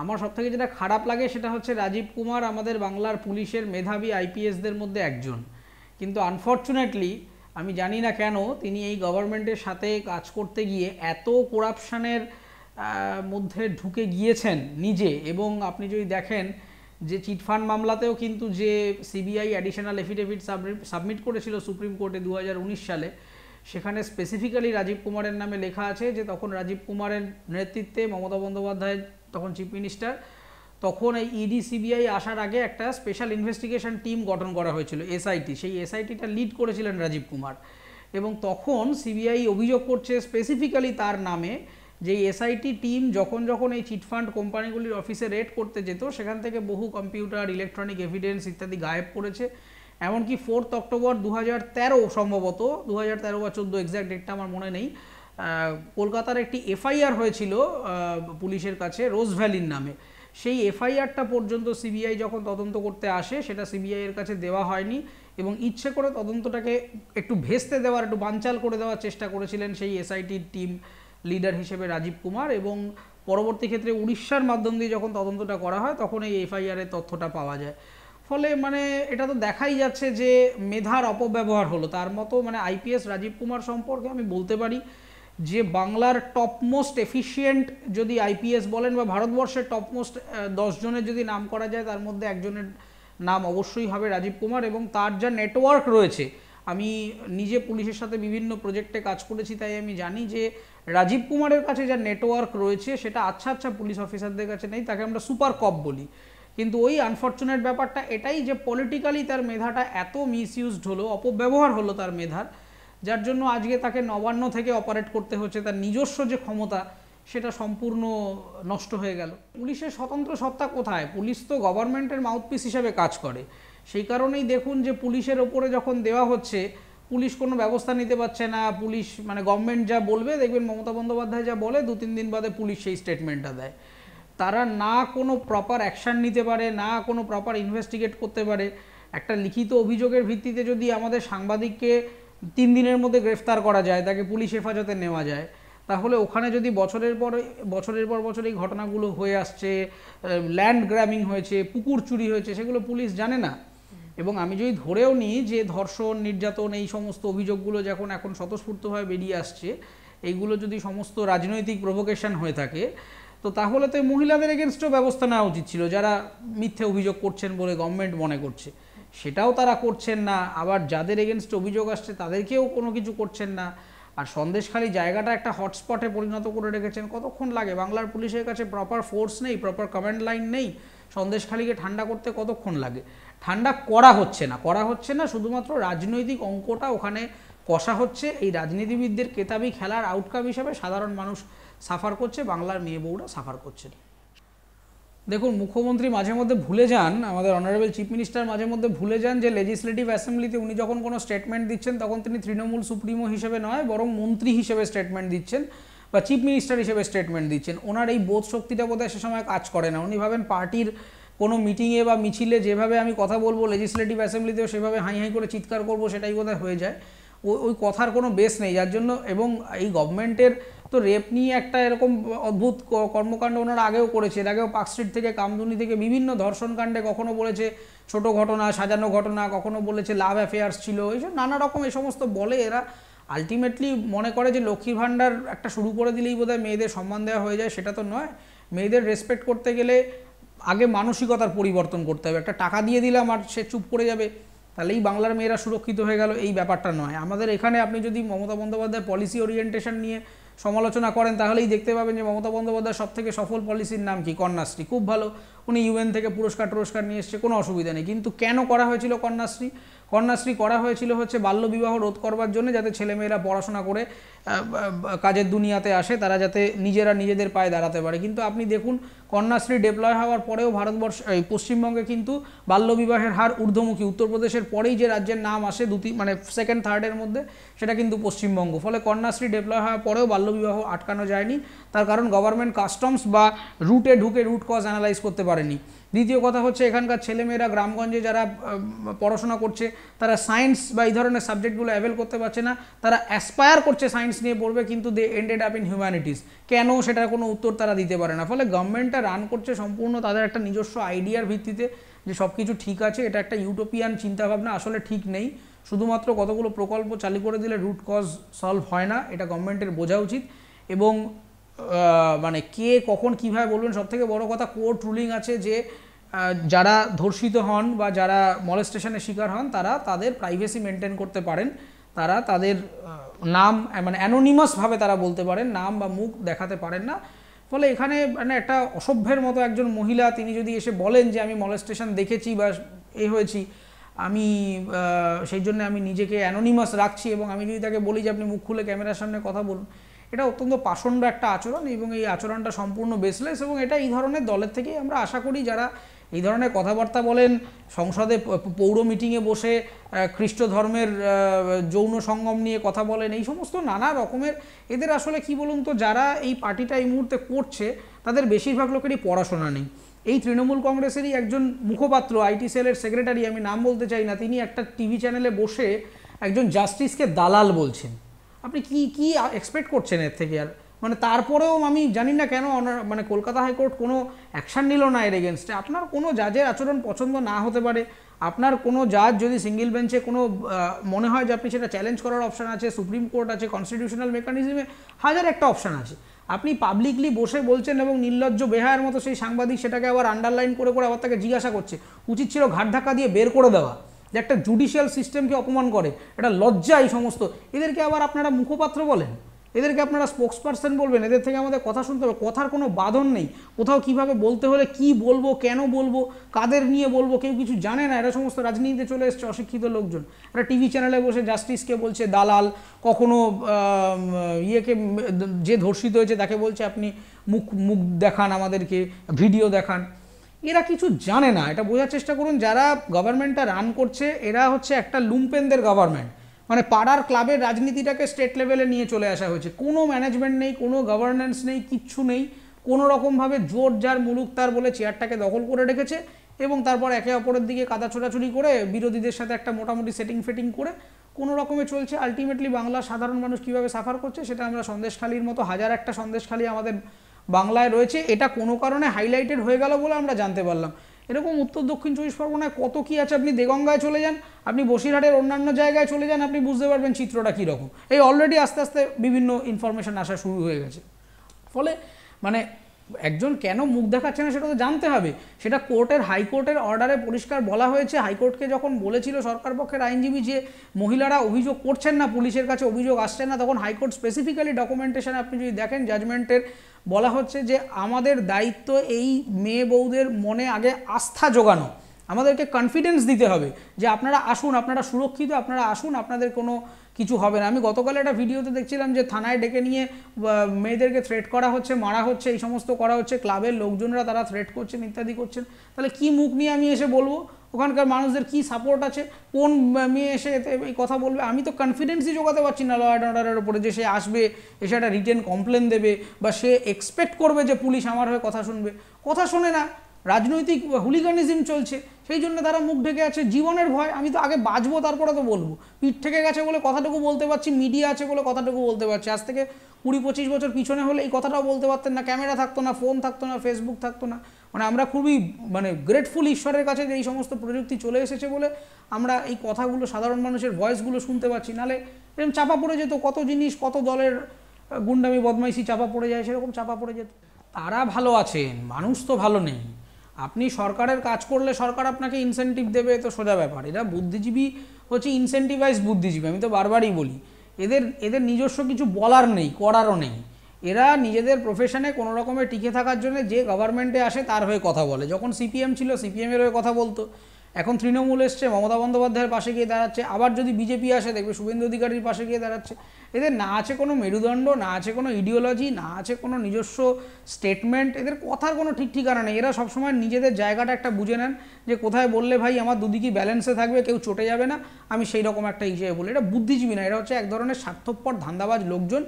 আমার সবথেকে যেটা খারাপ লাগে সেটা হচ্ছে রাজীব কুমার আমাদের বাংলার পুলিশের মেধাবী আইপিএসদের মধ্যে একজন কিন্তু আনফর্চুনেটলি আমি জানি না কেন তিনি এই গভর্নমেন্টের সাথে কাজ করতে গিয়ে এত করাপশানের মধ্যে ঢুকে গিয়েছেন নিজে এবং আপনি যদি দেখেন যে চিটফান্ড মামলাতেও কিন্তু যে সিবিআই অ্যাডিশনাল এফিডেভিট সাবমিট করেছিল সুপ্রিম কোর্টে দু সালে সেখানে স্পেসিফিক্যালি রাজীব কুমারের নামে লেখা আছে যে তখন রাজীব কুমারের নেতৃত্বে মমতা বন্দ্যোপাধ্যায় তখন চিফ মিনিস্টার তখন এই ইডি e সিবিআই আসার আগে একটা স্পেশাল ইনভেস্টিগেশন টিম গঠন করা হয়েছিল এসআইটি সেই এসআইটিটা লিড করেছিলেন রাজীব কুমার এবং তখন সিবিআই অভিযোগ করছে স্পেসিফিক্যালি তার নামে যে এসআইটি টিম যখন যখন এই চিটফান্ড কোম্পানিগুলির অফিসে রেড করতে যেত সেখান থেকে বহু কম্পিউটার ইলেকট্রনিক এভিডেন্স ইত্যাদি গায়েব করেছে এমনকি ফোর্থ অক্টোবর দু সম্ভবত দু বা চোদ্দো এক্স্যাক্ট ডেটটা আমার মনে নেই কলকাতার একটি এফআইআর হয়েছিল পুলিশের কাছে রোজ ভ্যালির নামে সেই এফআইআরটা পর্যন্ত সিবিআই যখন তদন্ত করতে আসে সেটা সিবিআই এর কাছে দেওয়া হয়নি এবং ইচ্ছে করে তদন্তটাকে একটু ভেস্তে দেওয়ার একটু বানচাল করে দেওয়ার চেষ্টা করেছিলেন সেই এসআইটির টিম লিডার হিসেবে রাজীব কুমার এবং পরবর্তী ক্ষেত্রে উড়িষ্যার মাধ্যম দিয়ে যখন তদন্তটা করা হয় তখন এই এফআইআরের তথ্যটা পাওয়া যায় ফলে মানে এটা তো দেখাই যাচ্ছে যে মেধার অপব্যবহার হলো তার মতো মানে আইপিএস রাজীব কুমার সম্পর্কে আমি বলতে পারি যে বাংলার টপ মোস্ট এফিসিয়েন্ট যদি আইপিএস বলেন বা ভারতবর্ষের টপ মোস্ট দশজনের যদি নাম করা যায় তার মধ্যে একজনের নাম অবশ্যই হবে রাজীব কুমার এবং তার যা নেটওয়ার্ক রয়েছে আমি নিজে পুলিশের সাথে বিভিন্ন প্রজেক্টে কাজ করেছি তাই আমি জানি যে রাজীব কুমারের কাছে যা নেটওয়ার্ক রয়েছে সেটা আচ্ছা আচ্ছা পুলিশ অফিসারদের কাছে নেই তাকে আমরা সুপার কপ বলি কিন্তু ওই আনফর্চুনেট ব্যাপারটা এটাই যে পলিটিক্যালি তার মেধাটা এত মিসইউজড হলো অপব্যবহার হলো তার মেধার যার জন্য আজকে তাকে নবান্ন থেকে অপারেট করতে হচ্ছে তার নিজস্ব যে ক্ষমতা সেটা সম্পূর্ণ নষ্ট হয়ে গেল পুলিশের স্বতন্ত্র সত্তা কোথায় পুলিশ তো গভর্নমেন্টের মাউথপিস হিসেবে কাজ করে সেই কারণেই দেখুন যে পুলিশের ওপরে যখন দেওয়া হচ্ছে পুলিশ কোনো ব্যবস্থা নিতে পারছে না পুলিশ মানে গভর্নমেন্ট যা বলবে দেখবেন মমতা বন্দ্যোপাধ্যায় যা বলে দু তিন দিন বাদে পুলিশ সেই স্টেটমেন্টটা দেয় তারা না কোনো প্রপার অ্যাকশান নিতে পারে না কোনো প্রপার ইনভেস্টিগেট করতে পারে একটা লিখিত অভিযোগের ভিত্তিতে যদি আমাদের সাংবাদিককে তিন দিনের মধ্যে গ্রেফতার করা যায় তাকে পুলিশ হেফাজতে নেওয়া যায় তাহলে ওখানে যদি বছরের পর বছরের পর বছর এই ঘটনাগুলো হয়ে আসছে ল্যান্ড গ্রামিং হয়েছে পুকুর চুরি হয়েছে সেগুলো পুলিশ জানে না এবং আমি যদি ধরেও নিই যে ধর্ষণ নির্যাতন এই সমস্ত অভিযোগগুলো যখন এখন স্বতঃস্ফূর্তভাবে বেরিয়ে আসছে এইগুলো যদি সমস্ত রাজনৈতিক প্রভোকেশন হয়ে থাকে তো তাহলে তো মহিলাদের এগেনস্টও ব্যবস্থা নেওয়া উচিত ছিল যারা মিথ্যে অভিযোগ করছেন বলে গভর্নমেন্ট মনে করছে সেটাও তারা করছেন না আবার যাদের এগেনস্ট অভিযোগ আসছে তাদেরকেও কোনো কিছু করছেন না আর সন্দেশখালি জায়গাটা একটা হটস্পটে পরিণত করে রেখেছেন কতক্ষণ লাগে বাংলার পুলিশের কাছে প্রপার ফোর্স নেই প্রপার কমান্ড লাইন নেই সন্দেশখালিকে ঠান্ডা করতে কতক্ষণ লাগে ঠান্ডা করা হচ্ছে না করা হচ্ছে না শুধুমাত্র রাজনৈতিক অঙ্কটা ওখানে কষা হচ্ছে এই রাজনীতিবিদদের কেতাবি খেলার আউটকাম হিসাবে সাধারণ মানুষ সাফার করছে বাংলার মেয়ে বউরা সাফার করছে দেখুন মুখ্যমন্ত্রী মাঝে মধ্যে ভুলে যান আমাদের অনারেবল চিফ মিনিস্টার মাঝে মধ্যে ভুলে যান যে লেজিসলেটিভ অ্যাসেম্বলিতে উনি যখন কোনো স্টেটমেন্ট দিচ্ছেন তখন তিনি তৃণমূল সুপ্রিমো হিসেবে নয় বরং মন্ত্রী হিসেবে স্টেটমেন্ট দিচ্ছেন বা চিফ মিনিস্টার হিসেবে স্টেটমেন্ট দিচ্ছেন ওনার এই বোধ শক্তিটা বোধহয় সে সময় কাজ করে না উনি ভাবেন পার্টির কোনো মিটিংয়ে বা মিছিলে যেভাবে আমি কথা বলবো লেজিসলেটিভ অ্যাসেম্বলিতেও সেভাবে হাই হাই করে চিৎকার করবো সেটাই বোধহয় হয়ে যায় ওই কথার কোনো বেস নেই যার জন্য এবং এই গভর্নমেন্টের তো রেপ নিয়ে একটা এরকম অদ্ভুত কর্মকাণ্ড ওনারা আগেও করেছে এর আগেও পার্কস্ট্রিট থেকে কামদুনি থেকে বিভিন্ন ধর্ষণকাণ্ডে কখনো বলেছে ছোট ঘটনা সাজানো ঘটনা কখনো বলেছে লাভ অ্যাফেয়ার্স ছিল এইসব নানা রকম এই সমস্ত বলে এরা আলটিমেটলি মনে করে যে লক্ষ্মীর ভাণ্ডার একটা শুরু করে দিলেই বোধহয় মেয়েদের সম্মান দেওয়া হয়ে যায় সেটা তো নয় মেয়েদের রেসপেক্ট করতে গেলে আগে মানসিকতার পরিবর্তন করতে হবে একটা টাকা দিয়ে দিলাম আর সে চুপ করে যাবে তাহলেই বাংলার মেয়েরা সুরক্ষিত হয়ে গেল এই ব্যাপারটা নয় আমাদের এখানে আপনি যদি মমতা বন্দ্যোপাধ্যায় পলিসি ওরিয়েন্টেশন নিয়ে সমালোচনা করেন তাহলেই দেখতে পাবেন যে মমতা বন্দ্যোপাধ্যায় সবথেকে সফল পলিসির নাম কি কন্যাশ্রী খুব ভালো উনি ইউএন থেকে পুরস্কার টুরস্কার নিয়ে এসছে কোনো অসুবিধা নেই কিন্তু কেন করা হয়েছিল কন্যাশ্রী কন্যাশ্রী করা হয়েছিল হচ্ছে বাল্যবিবাহ রোধ করবার জন্য যাতে ছেলেমেয়েরা পড়াশোনা করে কাজের দুনিয়াতে আসে তারা যাতে নিজেরা নিজেদের পায়ে দাঁড়াতে পারে কিন্তু আপনি দেখুন কন্যাশ্রী ডেপ্লয় হওয়ার পরেও ভারতবর্ষ এই পশ্চিমবঙ্গে কিন্তু বাল্যবিবাহের হার ঊর্ধ্বমুখী উত্তরপ্রদেশের পরেই যে রাজ্যের নাম আসে দুটি মানে সেকেন্ড থার্ডের মধ্যে সেটা কিন্তু পশ্চিমবঙ্গ ফলে কন্যাশ্রী ডেপ্লয় হওয়ার পরেও বাল্যবিবাহ আটকানো যায়নি তার কারণ গভর্নমেন্ট কাস্টমস বা রুটে ঢুকে রুট কজ অ্যানালাইজ করতে পারে পারেনি দ্বিতীয় কথা হচ্ছে এখানকার ছেলেমেয়েরা গ্রামগঞ্জে যারা পড়াশোনা করছে তারা সায়েন্স বা এই ধরনের সাবজেক্টগুলো অ্যাভেল করতে পারছে না তারা অ্যাসপায়ার করছে সায়েন্স নিয়ে পড়বে কিন্তু they ended up in humanities কেন সেটার কোনো উত্তর তারা দিতে পারে না ফলে গভর্নমেন্টটা রান করছে সম্পূর্ণ তাদের একটা নিজস্ব আইডিয়ার ভিত্তিতে যে সব কিছু ঠিক আছে এটা একটা ইউটোপিয়ান চিন্তাভাবনা আসলে ঠিক নেই শুধুমাত্র কতগুলো প্রকল্প চালু করে দিলে রুট কজ সলভ হয় না এটা গভর্নমেন্টের বোঝা উচিত এবং মানে কে কখন কিভাবে বলবেন সবথেকে বড় কথা কোর্ট রুলিং আছে যে যারা ধর্ষিত হন বা যারা মলেস্টেশনের শিকার হন তারা তাদের প্রাইভেসি মেনটেন করতে পারেন তারা তাদের নাম মানে অ্যানোনিমাসভাবে তারা বলতে পারেন নাম বা মুখ দেখাতে পারেন না ফলে এখানে মানে একটা অসভ্যের মতো একজন মহিলা তিনি যদি এসে বলেন যে আমি মলেস্টেশন দেখেছি বা এ হয়েছি আমি সেই জন্য আমি নিজেকে অ্যানোনিমাস রাখছি এবং আমি যদি তাকে বলি যে আপনি মুখ খুলে ক্যামেরার সামনে কথা বলুন এটা অত্যন্ত পাষণ্ড একটা আচরণ এবং এই আচরণটা সম্পূর্ণ বেসলেস এবং এটা এই ধরনের দলের থেকেই আমরা আশা করি যারা এই ধরনের কথাবার্তা বলেন সংসদে পৌর মিটিংয়ে বসে খ্রিস্ট ধর্মের যৌন সঙ্গম নিয়ে কথা বলেন এই সমস্ত নানা রকমের এদের আসলে কি বলুন তো যারা এই পার্টিটা এই মুহূর্তে করছে তাদের বেশিরভাগ লোকেরই পড়াশোনা নেই এই তৃণমূল কংগ্রেসেরই একজন মুখপাত্র আইটি সেলের সেক্রেটারি আমি নাম বলতে চাই না তিনি একটা টিভি চ্যানেলে বসে একজন জাস্টিসকে দালাল বলছেন আপনি কি কি এক্সপেক্ট করছেন এর থেকে আর মানে তারপরেও আমি জানি না কেন মানে কলকাতা হাইকোর্ট কোনো অ্যাকশান নিল না এর এগেনস্টে আপনার কোনো জাজের আচরণ পছন্দ না হতে পারে আপনার কোনো জাজ যদি সিঙ্গেল বেঞ্চে কোনো মনে হয় যে আপনি সেটা চ্যালেঞ্জ করার অপশান আছে সুপ্রিম কোর্ট আছে কনস্টিটিউশনাল মেকানিজমে হাজার একটা অপশান আছে আপনি পাবলিকলি বসে বলছেন এবং নির্লজ্জ বেহায়ের মতো সেই সাংবাদিক সেটাকে আবার আন্ডারলাইন করে করে আবার তাকে জিজ্ঞাসা করছে উচিত ছিল ঘাট ধাক্কা দিয়ে বের করে দেওয়া যে একটা জুডিশিয়াল সিস্টেমকে অপমান করে এটা লজ্জা এই সমস্ত এদেরকে আবার আপনারা মুখপাত্র বলেন এদেরকে আপনারা স্পোক্স পার্সন বলবেন এদের থেকে আমাদের কথা শুনতে হবে কথার কোনো বাঁধন নেই কোথাও কিভাবে বলতে হলে কি বলবো কেন বলবো কাদের নিয়ে বলবো কেউ কিছু জানে না এরা সমস্ত রাজনীতিতে চলে এসছে অশিক্ষিত লোকজন এরা টিভি চ্যানেলে বসে জাস্টিসকে বলছে দালাল কখনো ইয়েকে যে ধর্ষিত হয়েছে তাকে বলছে আপনি মুখ মুখ দেখান আমাদেরকে ভিডিও দেখান এরা কিছু জানে না এটা বোঝার চেষ্টা করুন যারা গভর্নমেন্টটা রান করছে এরা হচ্ছে একটা লুম্পেনদের গভর্নমেন্ট মানে পাড়ার ক্লাবের রাজনীতিটাকে স্টেট লেভেলে নিয়ে চলে আসা হয়েছে কোনো ম্যানেজমেন্ট নেই কোনো গভর্নেন্স নেই কিচ্ছু নেই কোনো রকমভাবে জোর যার মুলুক তার বলে চেয়ারটাকে দখল করে রেখেছে এবং তারপর একে অপরের দিকে কাদা ছোড়াছুড়ি করে বিরোধীদের সাথে একটা মোটামুটি সেটিং ফেটিং করে কোনো রকমে চলছে আলটিমেটলি বাংলা সাধারণ মানুষ কীভাবে সাফার করছে সেটা আমরা সন্দেশখালির মতো হাজার একটা সন্দেশখালি আমাদের বাংলায় রয়েছে এটা কোনো কারণে হাইলাইটেড হয়ে গেল বলে আমরা জানতে পারলাম এরকম উত্তর দক্ষিণ চব্বিশ পরগনায় কত কি আছে আপনি দেগঙ্গায় চলে যান আপনি বসিরহাটের অন্যান্য জায়গায় চলে যান আপনি বুঝতে পারবেন চিত্রটা কীরকম এই অলরেডি আস্তে আস্তে বিভিন্ন ইনফরমেশান আসা শুরু হয়ে গেছে ফলে মানে একজন কেন মুখ দেখাচ্ছে না সেটা তো জানতে হবে সেটা কোর্টের হাইকোর্টের অর্ডারে পরিষ্কার বলা হয়েছে হাইকোর্টকে যখন বলেছিল সরকার পক্ষের আইনজীবী যে মহিলারা অভিযোগ করছেন না পুলিশের কাছে অভিযোগ আসছেন না তখন হাইকোর্ট স্পেসিফিক্যালি ডকুমেন্টেশনে আপনি যদি দেখেন জাজমেন্টের বলা হচ্ছে যে আমাদের দায়িত্ব এই মেয়ে বউদের মনে আগে আস্থা জোগানো আমাদেরকে কনফিডেন্স দিতে হবে যে আপনারা আসুন আপনারা সুরক্ষিত আপনারা আসুন আপনাদের কোনো কিছু হবে না আমি গতকাল একটা ভিডিওতে দেখছিলাম যে থানায় ডেকে নিয়ে মেয়েদেরকে থ্রেট করা হচ্ছে মারা হচ্ছে এই সমস্ত করা হচ্ছে ক্লাবের লোকজনরা তারা থ্রেট করছেন ইত্যাদি করছেন তাহলে কি মুখ নিয়ে আমি এসে বলবো ওখানকার মানুষদের কি সাপোর্ট আছে কোন মেয়ে এসে এই কথা বলবে আমি তো কনফিডেন্সই জোগাতে পারছি না ল অ্যান্ড অর্ডারের ওপরে যে সে আসবে এসে একটা রিটেন কমপ্লেন দেবে বা সে এক্সপেক্ট করবে যে পুলিশ আমার হয়ে কথা শুনবে কথা শোনে না রাজনৈতিক হুলিগানিজম চলছে সেই জন্য তারা মুখ ঢেকে আছে জীবনের ভয় আমি তো আগে বাঁচবো তারপরে তো বলবো পিঠ থেকে গেছে বলে কথাটুকু বলতে পারছি মিডিয়া আছে বলে কথাটুকু বলতে পারছি আজ থেকে কুড়ি পঁচিশ বছর পিছনে হলে এই কথাটাও বলতে পারতেন না ক্যামেরা থাকতো না ফোন থাকতো না ফেসবুক থাকতো না মানে আমরা খুবই মানে গ্রেটফুল ঈশ্বরের কাছে যে এই সমস্ত প্রযুক্তি চলে এসেছে বলে আমরা এই কথাগুলো সাধারণ মানুষের ভয়েসগুলো শুনতে পাচ্ছি নালে এরকম চাপা পড়ে যেত কত জিনিস কত দলের গুন্ডামি বদমাইশি চাপা পড়ে যায় সেরকম চাপা পড়ে যেত তারা ভালো আছেন মানুষ তো ভালো নেই আপনি সরকারের কাজ করলে সরকার আপনাকে ইনসেন্টিভ দেবে তো সোজা ব্যাপার এরা বুদ্ধিজীবী হচ্ছে ইনসেন্টিভাইজ বুদ্ধিজীবী আমি তো বারবারই বলি এদের এদের নিজস্ব কিছু বলার নেই করারও নেই এরা নিজেদের প্রফেশনে কোনো রকমের টিকে থাকার জন্য যে গভর্নমেন্টে আসে তার হয়ে কথা বলে যখন সিপিএম ছিল সিপিএমের হয়ে কথা বলতো এখন তৃণমূল এসছে মমতা বন্দ্যোপাধ্যায়ের পাশে গিয়ে দাঁড়াচ্ছে আবার যদি বিজেপি আসে দেখবে শুভেন্দু অধিকারীর পাশে গিয়ে দাঁড়াচ্ছে এদের না আছে কোনো মেরুদণ্ড না আছে কোনো ইডিওলজি না আছে কোনো নিজস্ব স্টেটমেন্ট এদের কথার কোনো ঠিক ঠিকানা নেই এরা সবসময় নিজেদের জায়গাটা একটা বুঝে নেন যে কোথায় বললে ভাই আমার দুদিকই ব্যালেন্সে থাকবে কেউ চটে যাবে না আমি সেই রকম একটা হিসেবে বলি এটা বুদ্ধিজীবী না এটা হচ্ছে এক ধরনের স্বার্থপর ধান্দাবাজ লোকজন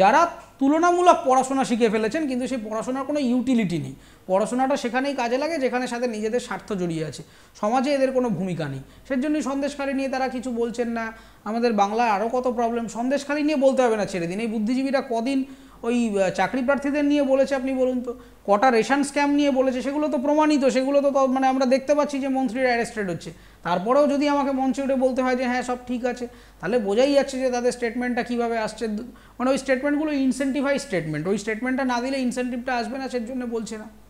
যারা তুলনামূলক পড়াশোনা শিখে ফেলেছেন কিন্তু সেই পড়াশোনার কোনো ইউটিলিটি নেই পড়াশোনাটা সেখানেই কাজে লাগে যেখানে সাথে নিজেদের স্বার্থ জড়িয়ে আছে সমাজে এদের কোনো ভূমিকা নেই সেজন্যই সন্দেশকারী নিয়ে তারা কিছু বলছেন না আমাদের বাংলায় আরও কত প্রবলেম সন্দেশকারী নিয়ে বলতে হবে না ছেড়ে দিন এই বুদ্ধিজীবীরা কদিন ওই চাকরি প্রার্থীদের নিয়ে বলেছে আপনি বলুন তো কটা রেশন স্ক্যাম নিয়ে বলেছে সেগুলো তো প্রমাণিত সেগুলো তো মানে আমরা দেখতে পাচ্ছি যে মন্ত্রীরা অ্যারেস্টেড হচ্ছে তারপরেও যদি আমাকে মঞ্চে উঠে বলতে হয় যে হ্যাঁ সব ঠিক আছে তাহলে বোঝাই যাচ্ছে যে তাদের স্টেটমেন্টটা কীভাবে আসছে মানে ওই স্টেটমেন্টগুলো ইনসেন্টিভাই স্টেটমেন্ট ওই স্টেটমেন্টটা না দিলে ইনসেন্টিভটা আসবে না সেজন্য বলছে না